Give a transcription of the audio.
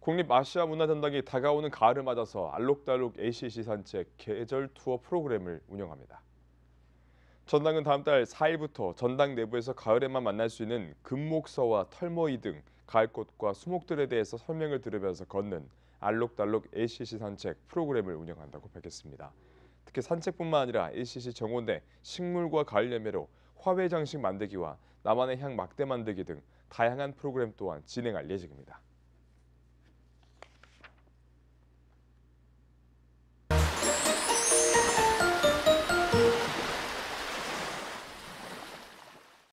국립 아시아 문화전당이 다가오는 가을을 맞아서 알록달록 ACC 산책 계절 투어 프로그램을 운영합니다. 전당은 다음 달 4일부터 전당 내부에서 가을에만 만날 수 있는 금목서와 털머이 등 가을꽃과 수목들에 대해서 설명을 들으면서 걷는 알록달록 ACC 산책 프로그램을 운영한다고 밝혔습니다. 특히 산책뿐만 아니라 ACC 정원내 식물과 가을 예매로 화훼 장식 만들기와 나만의 향 막대 만들기 등 다양한 프로그램 또한 진행할 예정입니다.